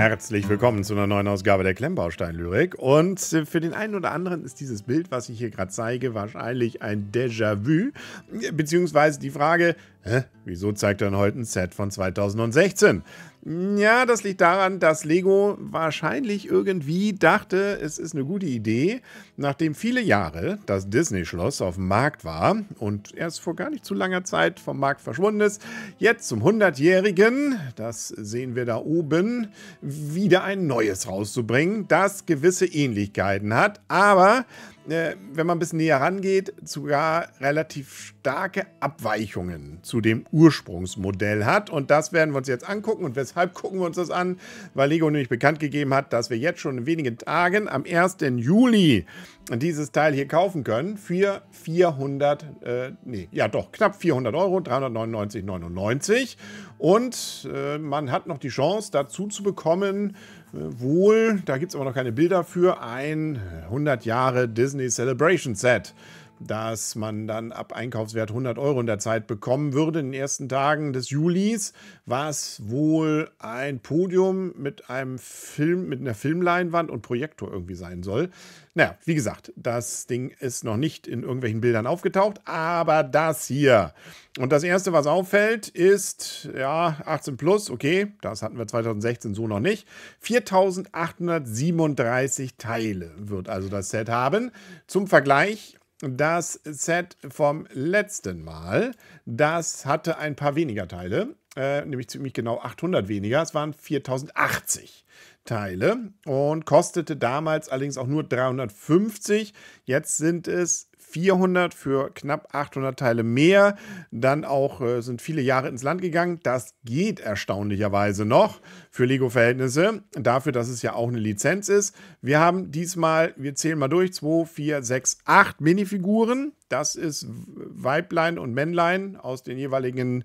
Herzlich willkommen zu einer neuen Ausgabe der Klemmbaustein-Lyrik. Und äh, für den einen oder anderen ist dieses Bild, was ich hier gerade zeige, wahrscheinlich ein Déjà-vu. Beziehungsweise die Frage, hä, wieso zeigt er denn heute ein Set von 2016? Ja, das liegt daran, dass Lego wahrscheinlich irgendwie dachte, es ist eine gute Idee, nachdem viele Jahre das Disney-Schloss auf dem Markt war und erst vor gar nicht zu langer Zeit vom Markt verschwunden ist, jetzt zum 100-jährigen, das sehen wir da oben, wieder ein neues rauszubringen, das gewisse Ähnlichkeiten hat, aber äh, wenn man ein bisschen näher rangeht, sogar relativ starke Abweichungen zu dem Ursprungsmodell hat. Und das werden wir uns jetzt angucken. Und weshalb gucken wir uns das an? Weil Lego nämlich bekannt gegeben hat, dass wir jetzt schon in wenigen Tagen am 1. Juli dieses Teil hier kaufen können für 400, äh, nee, ja doch, knapp 400 Euro, 399,99. Und äh, man hat noch die Chance, dazu zu bekommen, äh, wohl, da gibt es aber noch keine Bilder für, ein 100 Jahre Disney Celebration Set dass man dann ab Einkaufswert 100 Euro in der Zeit bekommen würde. In den ersten Tagen des Julis war es wohl ein Podium mit einem Film, mit einer Filmleinwand und Projektor irgendwie sein soll. Naja, wie gesagt, das Ding ist noch nicht in irgendwelchen Bildern aufgetaucht, aber das hier. Und das erste, was auffällt, ist, ja, 18 plus, okay, das hatten wir 2016 so noch nicht. 4837 Teile wird also das Set haben. Zum Vergleich, das Set vom letzten Mal, das hatte ein paar weniger Teile, äh, nämlich ziemlich genau 800 weniger. Es waren 4080 Teile und kostete damals allerdings auch nur 350. Jetzt sind es 400 für knapp 800 Teile mehr. Dann auch äh, sind viele Jahre ins Land gegangen. Das geht erstaunlicherweise noch für Lego-Verhältnisse, dafür, dass es ja auch eine Lizenz ist. Wir haben diesmal, wir zählen mal durch, 2, 4, 6, 8 Minifiguren. Das ist Weiblein und Männlein aus den jeweiligen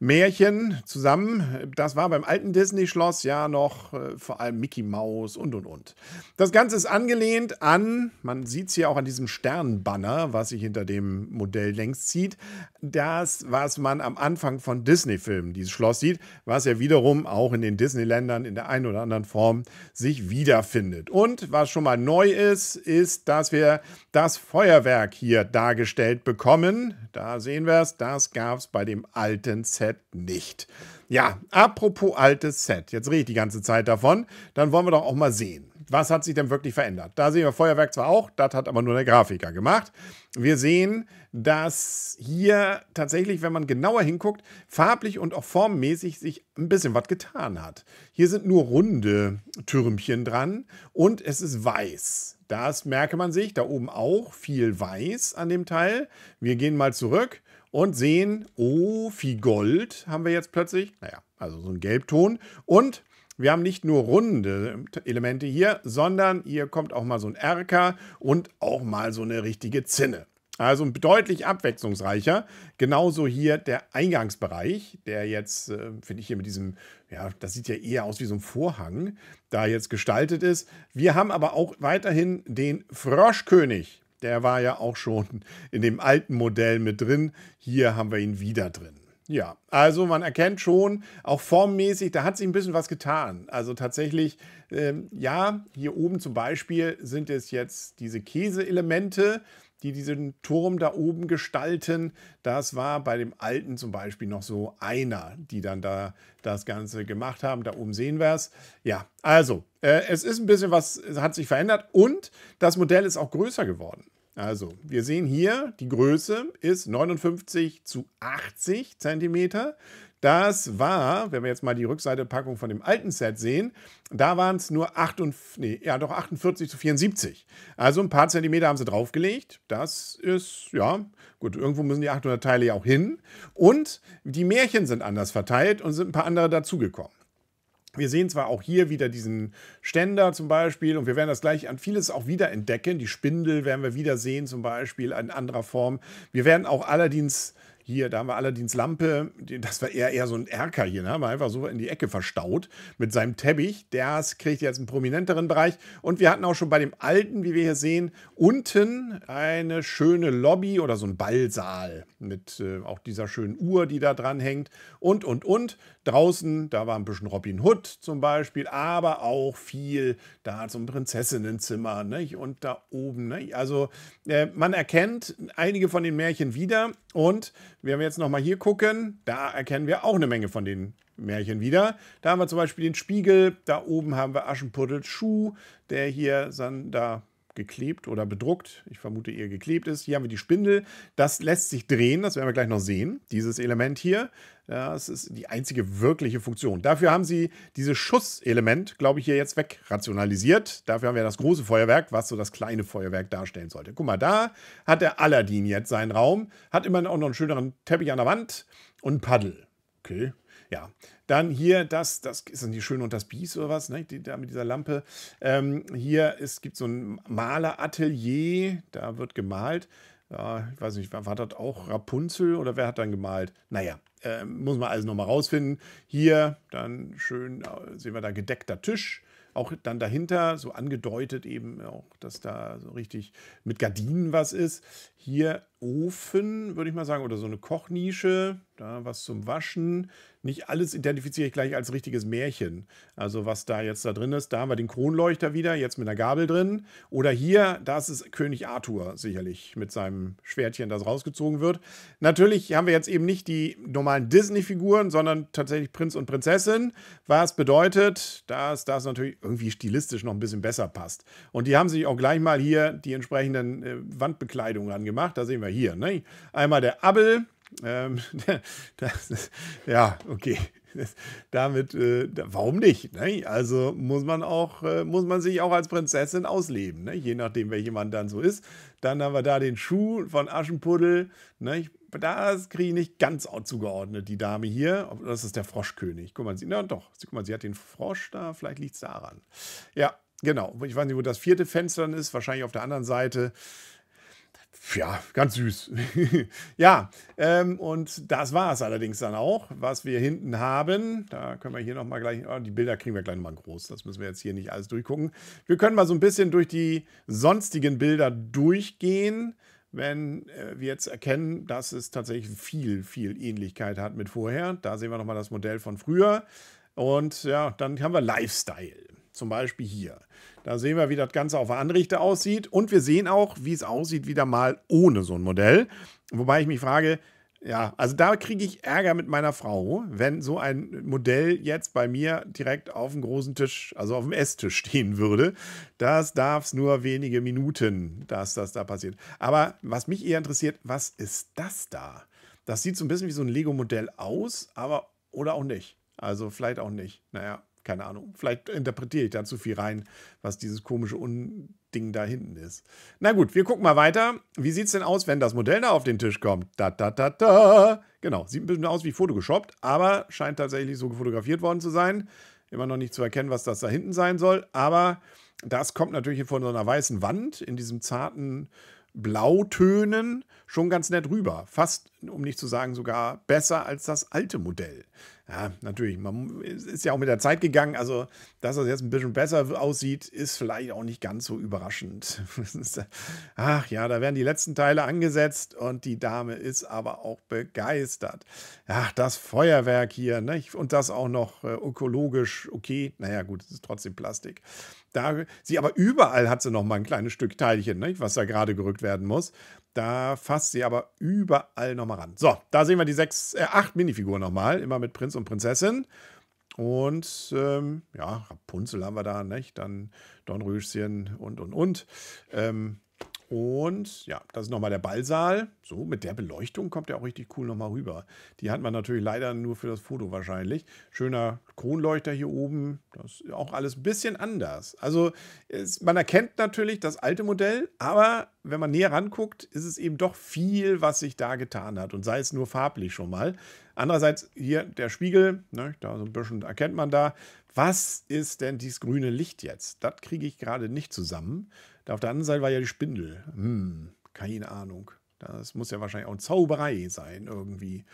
Märchen zusammen. Das war beim alten Disney-Schloss ja noch äh, vor allem Mickey Mouse und und und. Das Ganze ist angelehnt an, man sieht es hier auch an diesem Sternbanner, was sich hinter dem Modell längst zieht, das, was man am Anfang von Disney-Filmen, dieses Schloss sieht, was ja wiederum auch in den Disney Ländern in der einen oder anderen Form sich wiederfindet. Und was schon mal neu ist, ist, dass wir das Feuerwerk hier dargestellt bekommen. Da sehen wir es, das gab es bei dem alten Set nicht. Ja, apropos altes Set, jetzt rede ich die ganze Zeit davon, dann wollen wir doch auch mal sehen was hat sich denn wirklich verändert? Da sehen wir Feuerwerk zwar auch, das hat aber nur der Grafiker gemacht. Wir sehen, dass hier tatsächlich, wenn man genauer hinguckt, farblich und auch formmäßig sich ein bisschen was getan hat. Hier sind nur runde Türmchen dran und es ist weiß. Das merke man sich, da oben auch viel weiß an dem Teil. Wir gehen mal zurück und sehen, oh, viel Gold haben wir jetzt plötzlich. Naja, also so ein Gelbton. Und wir haben nicht nur runde Elemente hier, sondern hier kommt auch mal so ein Erker und auch mal so eine richtige Zinne. Also deutlich abwechslungsreicher. Genauso hier der Eingangsbereich, der jetzt, äh, finde ich hier mit diesem, ja, das sieht ja eher aus wie so ein Vorhang, da jetzt gestaltet ist. Wir haben aber auch weiterhin den Froschkönig. Der war ja auch schon in dem alten Modell mit drin. Hier haben wir ihn wieder drin. Ja, also man erkennt schon, auch formmäßig, da hat sich ein bisschen was getan. Also tatsächlich, ähm, ja, hier oben zum Beispiel sind es jetzt diese Käseelemente, die diesen Turm da oben gestalten. Das war bei dem alten zum Beispiel noch so einer, die dann da das Ganze gemacht haben. Da oben sehen wir es. Ja, also, äh, es ist ein bisschen was, hat sich verändert und das Modell ist auch größer geworden. Also, wir sehen hier, die Größe ist 59 zu 80 Zentimeter. Das war, wenn wir jetzt mal die Rückseitepackung von dem alten Set sehen, da waren es nur 48, nee, ja, doch 48 zu 74. Also ein paar Zentimeter haben sie draufgelegt. Das ist, ja, gut, irgendwo müssen die 800 Teile ja auch hin. Und die Märchen sind anders verteilt und sind ein paar andere dazugekommen. Wir sehen zwar auch hier wieder diesen Ständer zum Beispiel und wir werden das gleich an vieles auch wieder entdecken. Die Spindel werden wir wieder sehen zum Beispiel in anderer Form. Wir werden auch allerdings hier, da haben wir allerdings Lampe, das war eher, eher so ein Erker hier, ne? haben einfach so in die Ecke verstaut mit seinem Teppich. Das kriegt jetzt einen prominenteren Bereich. Und wir hatten auch schon bei dem alten, wie wir hier sehen, unten eine schöne Lobby oder so ein Ballsaal mit äh, auch dieser schönen Uhr, die da dran hängt. Und, und, und. Draußen, da war ein bisschen Robin Hood zum Beispiel, aber auch viel da zum Prinzessinnenzimmer nicht? und da oben. Nicht? Also äh, man erkennt einige von den Märchen wieder. Und wenn wir jetzt nochmal hier gucken, da erkennen wir auch eine Menge von den Märchen wieder. Da haben wir zum Beispiel den Spiegel, da oben haben wir Aschenputtel Schuh, der hier dann da geklebt oder bedruckt. Ich vermute, ihr geklebt ist. Hier haben wir die Spindel. Das lässt sich drehen. Das werden wir gleich noch sehen. Dieses Element hier. Das ist die einzige wirkliche Funktion. Dafür haben sie dieses Schusselement, glaube ich, hier jetzt wegrationalisiert. Dafür haben wir das große Feuerwerk, was so das kleine Feuerwerk darstellen sollte. Guck mal, da hat der Aladdin jetzt seinen Raum. Hat immerhin auch noch einen schöneren Teppich an der Wand und ein Paddel. Okay, ja, dann hier das, das ist dann die Schöne und das Biest oder was, ne? Die, da mit dieser Lampe. Ähm, hier es gibt so ein Maleratelier, da wird gemalt. Ja, ich weiß nicht, war das auch Rapunzel oder wer hat dann gemalt? Naja, äh, muss man alles nochmal rausfinden. Hier dann schön äh, sehen wir da gedeckter Tisch auch dann dahinter so angedeutet eben auch, dass da so richtig mit Gardinen was ist. Hier Ofen, würde ich mal sagen, oder so eine Kochnische, da was zum Waschen. Nicht alles identifiziere ich gleich als richtiges Märchen. Also was da jetzt da drin ist, da haben wir den Kronleuchter wieder, jetzt mit einer Gabel drin. Oder hier, das ist König Arthur sicherlich mit seinem Schwertchen, das rausgezogen wird. Natürlich haben wir jetzt eben nicht die normalen Disney-Figuren, sondern tatsächlich Prinz und Prinzessin, was bedeutet, dass das natürlich irgendwie stilistisch noch ein bisschen besser passt. Und die haben sich auch gleich mal hier die entsprechenden äh, Wandbekleidungen angemacht. Da sehen wir hier. Ne? Einmal der Abel. Ähm, das, ja, okay. damit, äh, warum nicht? Ne? Also muss man auch, äh, muss man sich auch als Prinzessin ausleben, ne? je nachdem, welcher man dann so ist. Dann haben wir da den Schuh von Aschenpuddel. Ne? das kriege ich nicht ganz zugeordnet, die Dame hier. Das ist der Froschkönig. Guck mal, sie, na doch, guck mal, sie hat den Frosch da, vielleicht liegt es daran. Ja, genau. Ich weiß nicht, wo das vierte Fenster ist, wahrscheinlich auf der anderen Seite ja, ganz süß. ja, ähm, und das war es allerdings dann auch, was wir hinten haben. Da können wir hier nochmal gleich, oh, die Bilder kriegen wir gleich nochmal groß. Das müssen wir jetzt hier nicht alles durchgucken. Wir können mal so ein bisschen durch die sonstigen Bilder durchgehen, wenn äh, wir jetzt erkennen, dass es tatsächlich viel, viel Ähnlichkeit hat mit vorher. Da sehen wir nochmal das Modell von früher. Und ja, dann haben wir Lifestyle. Zum Beispiel hier. Da sehen wir, wie das Ganze auf der Anrichte aussieht. Und wir sehen auch, wie es aussieht, wieder mal ohne so ein Modell. Wobei ich mich frage, ja, also da kriege ich Ärger mit meiner Frau, wenn so ein Modell jetzt bei mir direkt auf dem großen Tisch, also auf dem Esstisch stehen würde. Das darf es nur wenige Minuten, dass das da passiert. Aber was mich eher interessiert, was ist das da? Das sieht so ein bisschen wie so ein Lego-Modell aus, aber oder auch nicht. Also vielleicht auch nicht. Naja, keine Ahnung. Vielleicht interpretiere ich da zu viel rein, was dieses komische Unding da hinten ist. Na gut, wir gucken mal weiter. Wie sieht es denn aus, wenn das Modell da auf den Tisch kommt? Da, da, da, da. Genau, sieht ein bisschen aus wie Photoshop, aber scheint tatsächlich so fotografiert worden zu sein. Immer noch nicht zu erkennen, was das da hinten sein soll, aber das kommt natürlich von so einer weißen Wand in diesem zarten Blautönen schon ganz nett rüber. Fast, um nicht zu sagen, sogar besser als das alte Modell ja, natürlich, man ist ja auch mit der Zeit gegangen. Also, dass das jetzt ein bisschen besser aussieht, ist vielleicht auch nicht ganz so überraschend. Ach ja, da werden die letzten Teile angesetzt und die Dame ist aber auch begeistert. Ach, das Feuerwerk hier, ne? Und das auch noch äh, ökologisch. Okay, naja, gut, es ist trotzdem Plastik. Da, sie aber überall hat sie noch mal ein kleines Stück Teilchen, ne? was da gerade gerückt werden muss. Da fasst sie aber überall nochmal ran. So, da sehen wir die sechs, äh, acht Minifiguren nochmal, immer mit Prinz und Prinzessin. Und ähm, ja, Rapunzel haben wir da, nicht? Dann Dornröschen und und und. Ähm, und ja, das ist nochmal der Ballsaal. So, mit der Beleuchtung kommt er auch richtig cool nochmal rüber. Die hat man natürlich leider nur für das Foto wahrscheinlich. Schöner Kronleuchter hier oben. Das ist auch alles ein bisschen anders. Also es, man erkennt natürlich das alte Modell, aber wenn man näher ranguckt, ist es eben doch viel, was sich da getan hat. Und sei es nur farblich schon mal. Andererseits hier der Spiegel, ne, da so ein bisschen erkennt man da. Was ist denn dieses grüne Licht jetzt? Das kriege ich gerade nicht zusammen. Da auf der anderen Seite war ja die Spindel. Hm, keine Ahnung. Das muss ja wahrscheinlich auch Zauberei sein, irgendwie.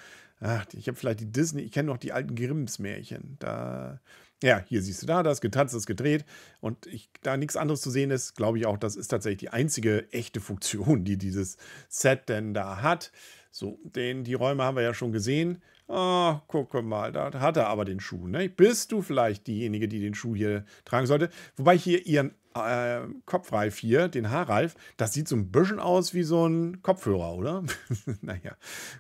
Ach, ich habe vielleicht die Disney, ich kenne noch die alten Grimms Märchen. Da, ja, hier siehst du da, das getanzt, das gedreht. Und ich, da nichts anderes zu sehen ist, glaube ich auch, das ist tatsächlich die einzige echte Funktion, die dieses Set denn da hat. So, den, die Räume haben wir ja schon gesehen. oh, gucke mal, da hat er aber den Schuh. Ne? Bist du vielleicht diejenige, die den Schuh hier tragen sollte? Wobei hier ihren äh, Kopfreif hier, den Haarreif, das sieht so ein bisschen aus wie so ein Kopfhörer, oder? naja,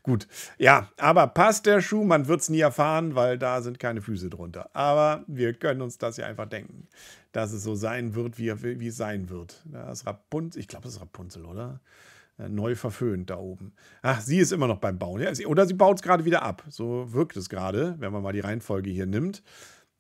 gut. Ja, aber passt der Schuh? Man wird es nie erfahren, weil da sind keine Füße drunter. Aber wir können uns das ja einfach denken, dass es so sein wird, wie, wie es sein wird. Das Rapunzel, ich glaube, das ist Rapunzel, oder? Äh, neu verföhnt da oben. Ach, sie ist immer noch beim Bauen. Ja, sie, oder sie baut es gerade wieder ab. So wirkt es gerade, wenn man mal die Reihenfolge hier nimmt.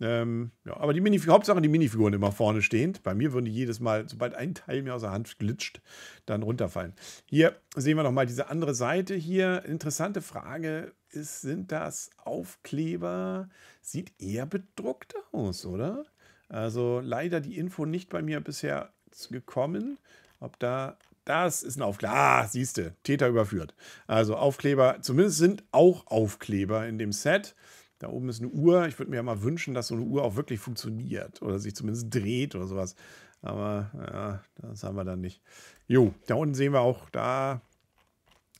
Ähm, ja, aber die Minif Hauptsache die Minifiguren immer vorne stehend. Bei mir würden die jedes Mal, sobald ein Teil mir aus der Hand glitscht, dann runterfallen. Hier sehen wir nochmal diese andere Seite hier. Interessante Frage ist, sind das Aufkleber? Sieht eher bedruckt aus, oder? Also leider die Info nicht bei mir bisher gekommen, ob da das ist ein Aufkleber. Ah, siehste, Täter überführt. Also Aufkleber, zumindest sind auch Aufkleber in dem Set. Da oben ist eine Uhr. Ich würde mir ja mal wünschen, dass so eine Uhr auch wirklich funktioniert oder sich zumindest dreht oder sowas. Aber ja, das haben wir dann nicht. Jo, da unten sehen wir auch, da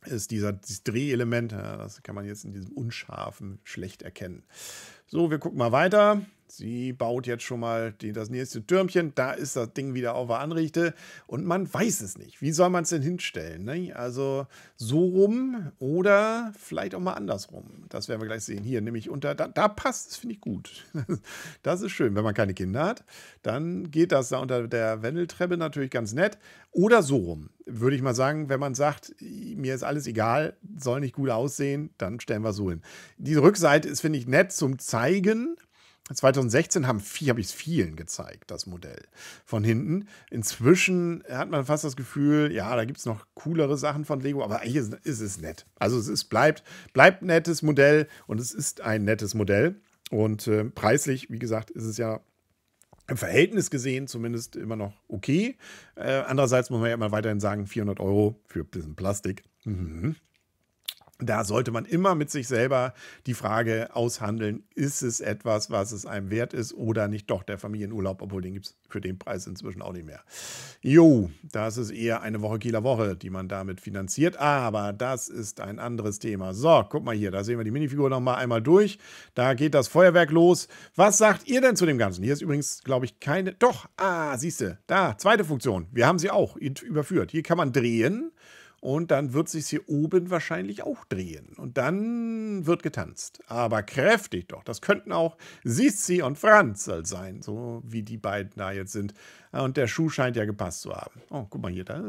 ist dieser, dieses Drehelement. Ja, das kann man jetzt in diesem unscharfen schlecht erkennen. So, wir gucken mal weiter. Sie baut jetzt schon mal die, das nächste Türmchen, da ist das Ding wieder auf der Anrichte und man weiß es nicht. Wie soll man es denn hinstellen? Ne? Also so rum oder vielleicht auch mal andersrum. Das werden wir gleich sehen. Hier nämlich unter, da, da passt es, finde ich gut. Das ist schön, wenn man keine Kinder hat. Dann geht das da unter der Wendeltreppe natürlich ganz nett. Oder so rum, würde ich mal sagen, wenn man sagt, mir ist alles egal, soll nicht gut aussehen, dann stellen wir so hin. Die Rückseite ist, finde ich, nett zum Zeigen. 2016 haben viel, habe ich es vielen gezeigt, das Modell von hinten. Inzwischen hat man fast das Gefühl, ja, da gibt es noch coolere Sachen von Lego, aber eigentlich ist, ist es nett. Also es ist, bleibt, bleibt nettes Modell und es ist ein nettes Modell. Und äh, preislich, wie gesagt, ist es ja im Verhältnis gesehen zumindest immer noch okay. Äh, andererseits muss man ja immer weiterhin sagen, 400 Euro für diesen Plastik. Mhm da sollte man immer mit sich selber die Frage aushandeln, ist es etwas, was es einem wert ist oder nicht doch der Familienurlaub, obwohl den gibt es für den Preis inzwischen auch nicht mehr. Jo, das ist eher eine Woche Kieler Woche, die man damit finanziert, aber das ist ein anderes Thema. So, guck mal hier, da sehen wir die Minifigur nochmal einmal durch, da geht das Feuerwerk los. Was sagt ihr denn zu dem Ganzen? Hier ist übrigens, glaube ich, keine, doch, ah, siehst du, da, zweite Funktion, wir haben sie auch überführt. Hier kann man drehen. Und dann wird sich hier oben wahrscheinlich auch drehen. Und dann wird getanzt. Aber kräftig doch. Das könnten auch Sissi und Franzl sein, so wie die beiden da jetzt sind. Und der Schuh scheint ja gepasst zu haben. Oh, guck mal hier, da,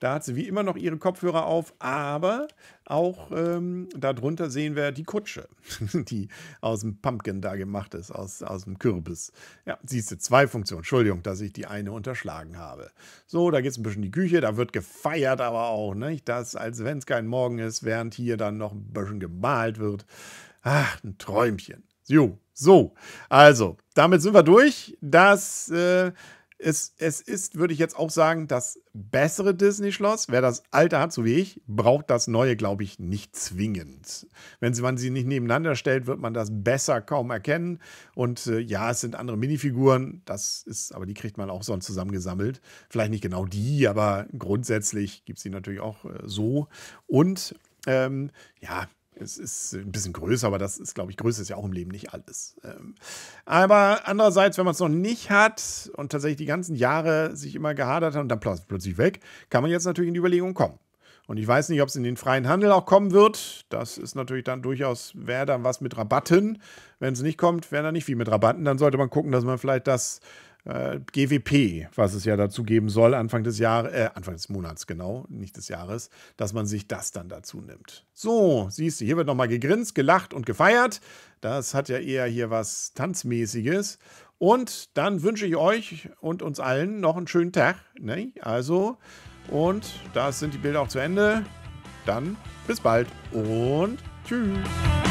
da hat sie wie immer noch ihre Kopfhörer auf, aber auch ähm, darunter sehen wir die Kutsche, die aus dem Pumpkin da gemacht ist, aus, aus dem Kürbis. Ja, siehst du, zwei Funktionen. Entschuldigung, dass ich die eine unterschlagen habe. So, da geht es ein bisschen in die Küche, da wird gefeiert aber auch, nicht? Das, als wenn es kein Morgen ist, während hier dann noch ein bisschen gemalt wird. Ach, ein Träumchen. So, so. Also, damit sind wir durch. Das äh, es, es ist, würde ich jetzt auch sagen, das bessere Disney-Schloss. Wer das alte hat, so wie ich, braucht das neue, glaube ich, nicht zwingend. Wenn man sie nicht nebeneinander stellt, wird man das besser kaum erkennen. Und äh, ja, es sind andere Minifiguren. Das ist, aber die kriegt man auch sonst zusammengesammelt. Vielleicht nicht genau die, aber grundsätzlich gibt es sie natürlich auch äh, so. Und ähm, ja, es ist ein bisschen größer, aber das ist, glaube ich, Größe ist ja auch im Leben nicht alles. Ähm, aber andererseits, wenn man es noch nicht hat und tatsächlich die ganzen Jahre sich immer gehadert hat und dann plötzlich weg, kann man jetzt natürlich in die Überlegung kommen. Und ich weiß nicht, ob es in den freien Handel auch kommen wird. Das ist natürlich dann durchaus, wäre dann was mit Rabatten. Wenn es nicht kommt, wäre dann nicht viel mit Rabatten. Dann sollte man gucken, dass man vielleicht das äh, GWP, was es ja dazu geben soll, Anfang des Jahres, äh, Anfang des Monats genau, nicht des Jahres, dass man sich das dann dazu nimmt. So, siehst du, hier wird nochmal gegrinst, gelacht und gefeiert. Das hat ja eher hier was Tanzmäßiges. Und dann wünsche ich euch und uns allen noch einen schönen Tag. Ne? Also, und da sind die Bilder auch zu Ende. Dann bis bald und tschüss.